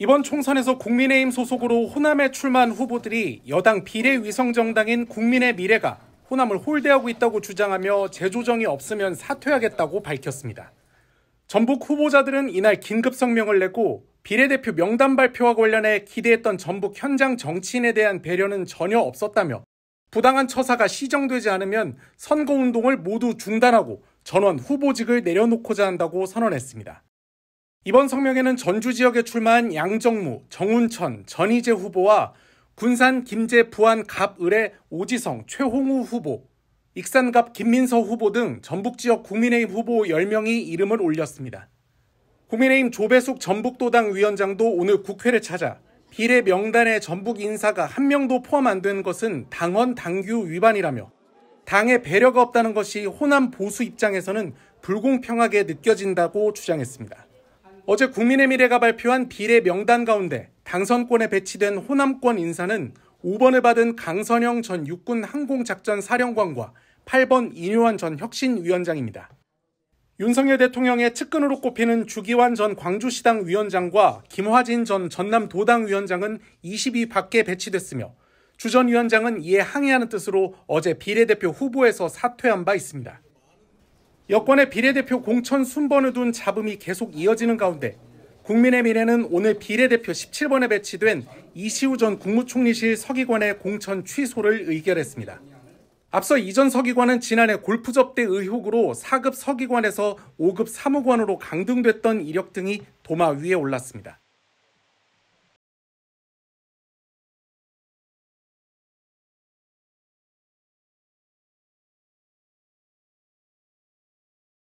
이번 총선에서 국민의힘 소속으로 호남에 출마한 후보들이 여당 비례위성정당인 국민의 미래가 호남을 홀대하고 있다고 주장하며 재조정이 없으면 사퇴하겠다고 밝혔습니다. 전북 후보자들은 이날 긴급 성명을 내고 비례대표 명단 발표와 관련해 기대했던 전북 현장 정치인에 대한 배려는 전혀 없었다며 부당한 처사가 시정되지 않으면 선거운동을 모두 중단하고 전원 후보직을 내려놓고자 한다고 선언했습니다. 이번 성명에는 전주 지역에 출마한 양정무, 정운천, 전희재 후보와 군산 김제 부안 갑을의 오지성, 최홍우 후보, 익산갑 김민서 후보 등 전북 지역 국민의힘 후보 10명이 이름을 올렸습니다. 국민의힘 조배숙 전북도당 위원장도 오늘 국회를 찾아 비례 명단에 전북 인사가 한 명도 포함 안 된 것은 당헌 당규 위반이라며 당에 배려가 없다는 것이 호남 보수 입장에서는 불공평하게 느껴진다고 주장했습니다. 어제 국민의 미래가 발표한 비례 명단 가운데 당선권에 배치된 호남권 인사는 5번을 받은 강선영 전 육군 항공작전 사령관과 8번 이뇨환 전 혁신위원장입니다. 윤석열 대통령의 측근으로 꼽히는 주기환 전 광주시당 위원장과 김화진 전 전남도당 위원장은 20위 밖에 배치됐으며 주전 위원장은 이에 항의하는 뜻으로 어제 비례대표 후보에서 사퇴한 바 있습니다. 여권의 비례대표 공천 순번을 둔 잡음이 계속 이어지는 가운데 국민의 미래는 오늘 비례대표 17번에 배치된 이시우 전 국무총리실 서기관의 공천 취소를 의결했습니다. 앞서 이 전 서기관은 지난해 골프 접대 의혹으로 4급 서기관에서 5급 사무관으로 강등됐던 이력 등이 도마 위에 올랐습니다.